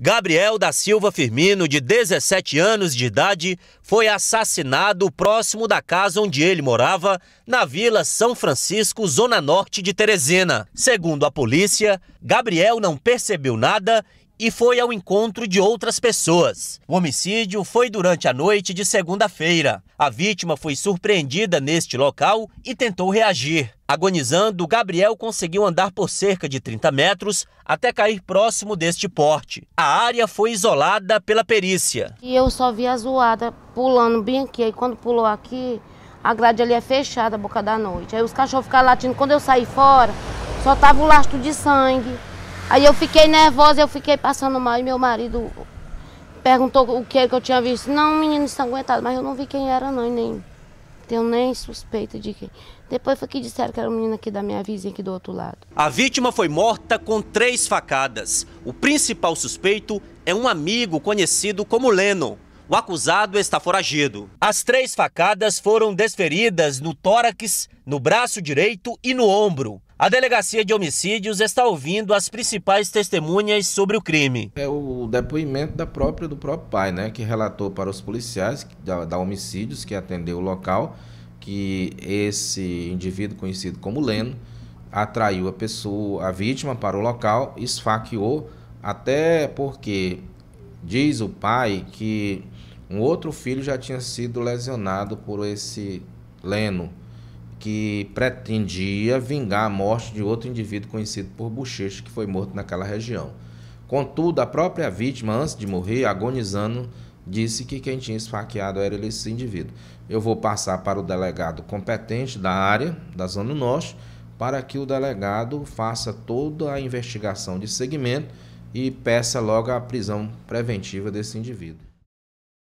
Gabriel da Silva Firmino, de 17 anos de idade, foi assassinado próximo da casa onde ele morava, na Vila São Francisco, zona norte de Teresina. Segundo a polícia, Gabriel não percebeu nada e foi ao encontro de outras pessoas. O homicídio foi durante a noite de segunda-feira. A vítima foi surpreendida neste local e tentou reagir. Agonizando, Gabriel conseguiu andar por cerca de 30 metros até cair próximo deste porte. A área foi isolada pela perícia. E eu só vi a zoada pulando bem aqui. Aí quando pulou aqui, a grade ali é fechada, a boca da noite. Aí os cachorros ficaram latindo. Quando eu saí fora, só tava o lastro de sangue. Aí eu fiquei nervosa, eu fiquei passando mal e meu marido perguntou o que é que eu tinha visto. Não, menino ensanguentado, tá mas eu não vi quem era não, nem tenho nem suspeita de quem. Depois foi que disseram que era um menino aqui da minha vizinha, aqui do outro lado. A vítima foi morta com três facadas. O principal suspeito é um amigo conhecido como Lennon. O acusado está foragido. As três facadas foram desferidas no tórax, no braço direito e no ombro. A Delegacia de Homicídios está ouvindo as principais testemunhas sobre o crime. É o depoimento da própria do próprio pai, né, que relatou para os policiais da, da Homicídios que atendeu o local que esse indivíduo conhecido como Leno atraiu a pessoa, a vítima para o local, esfaqueou até porque diz o pai que um outro filho já tinha sido lesionado por esse Leno que pretendia vingar a morte de outro indivíduo conhecido por Bochecha, que foi morto naquela região. Contudo, a própria vítima, antes de morrer, agonizando, disse que quem tinha esfaqueado era esse indivíduo. Eu vou passar para o delegado competente da área, da Zona Norte, para que o delegado faça toda a investigação de seguimento e peça logo a prisão preventiva desse indivíduo.